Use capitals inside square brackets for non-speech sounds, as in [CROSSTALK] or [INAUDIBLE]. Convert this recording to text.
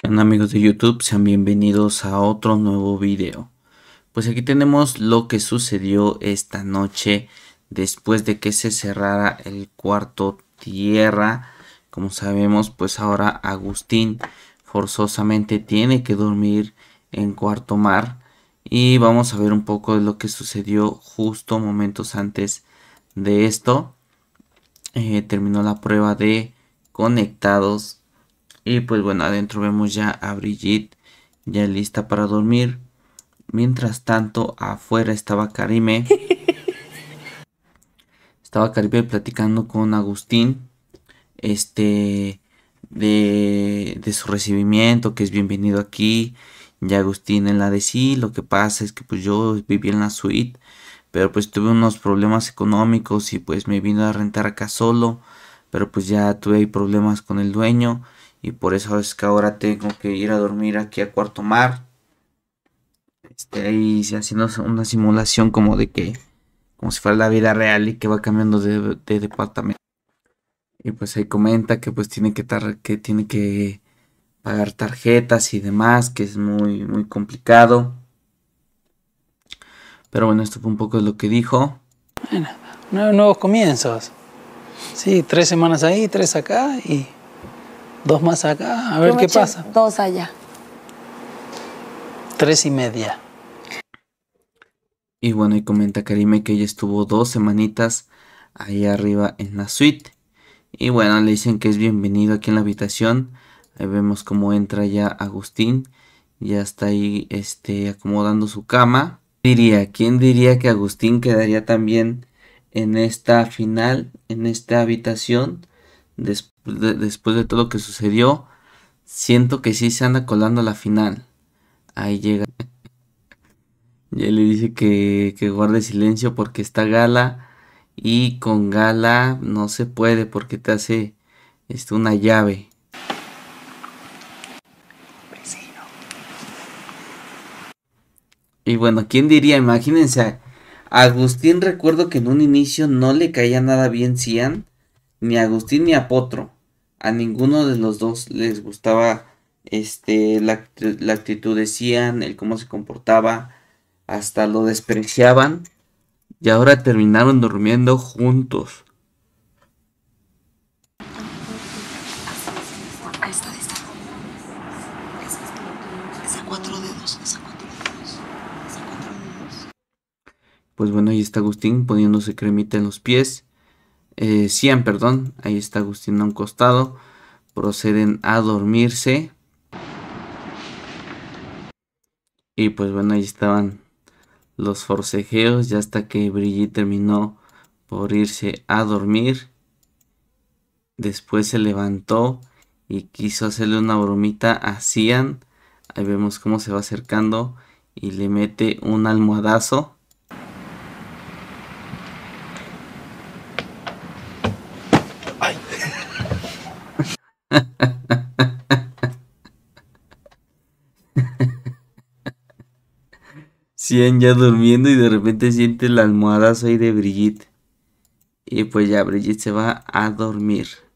¿Qué amigos de YouTube? Sean bienvenidos a otro nuevo video. Pues aquí tenemos lo que sucedió esta noche después de que se cerrara el cuarto tierra. Como sabemos, pues ahora Agustín forzosamente tiene que dormir en cuarto mar. Y vamos a ver un poco de lo que sucedió justo momentos antes de esto. Eh, terminó la prueba de conectados y pues bueno, adentro vemos ya a Brigitte ya lista para dormir. Mientras tanto, afuera estaba Karime. [LAUGHS] estaba Karime platicando con Agustín. Este. De, su recibimiento, que es bienvenido aquí. Ya Agustín en la de sí. Lo que pasa es que pues yo viví en la suite. Pero pues tuve unos problemas económicos y pues me vino a rentar acá solo. Pero pues ya tuve problemas con el dueño y por eso es que ahora tengo que ir a dormir aquí a cuarto mar. Este, ahí haciendo una simulación como de que, como si fuera la vida real y que va cambiando de, departamento. Y pues ahí comenta que pues tiene que, estar que tiene que pagar tarjetas y demás, que es muy, muy complicado. Pero bueno, esto fue un poco lo que dijo. Bueno, nuevos comienzos. Sí, tres semanas ahí, tres acá y Dos más acá, a ver qué pasa. Dos allá. Tres y media. Y bueno, y comenta Karime que ella estuvo dos semanitas ahí arriba en la suite. Y bueno, le dicen que es bienvenido aquí en la habitación. Ahí vemos cómo entra ya Agustín. Ya está ahí este, acomodando su cama. Diría, ¿quién diría que Agustín quedaría también en esta final, en esta habitación? después de todo lo que sucedió, siento que sí se anda colando a la final. Ahí llega. [LAUGHS] ya le dice que, que guarde silencio porque está Gala. Y con Gala no se puede porque te hace este, una llave. Y bueno, ¿quién diría? Imagínense. Agustín recuerdo que en un inicio no le caía nada bien Cian ni a Agustín ni a Potro, a ninguno de los dos les gustaba este, la, actitud, decían, el cómo se comportaba, hasta lo despreciaban y ahora terminaron durmiendo juntos. Pues bueno, ahí está Agustín poniéndose cremita en los pies eh, perdón, ahí está Agustín a un costado, proceden a dormirse. Y pues bueno, ahí estaban los forcejeos, ya hasta que Brigitte terminó por irse a dormir. Después se levantó y quiso hacerle una bromita a Cian. Ahí vemos cómo se va acercando y le mete un almohadazo. Cien ya durmiendo y de repente siente la almohada ahí de Brigitte. Y pues ya Brigitte se va a dormir.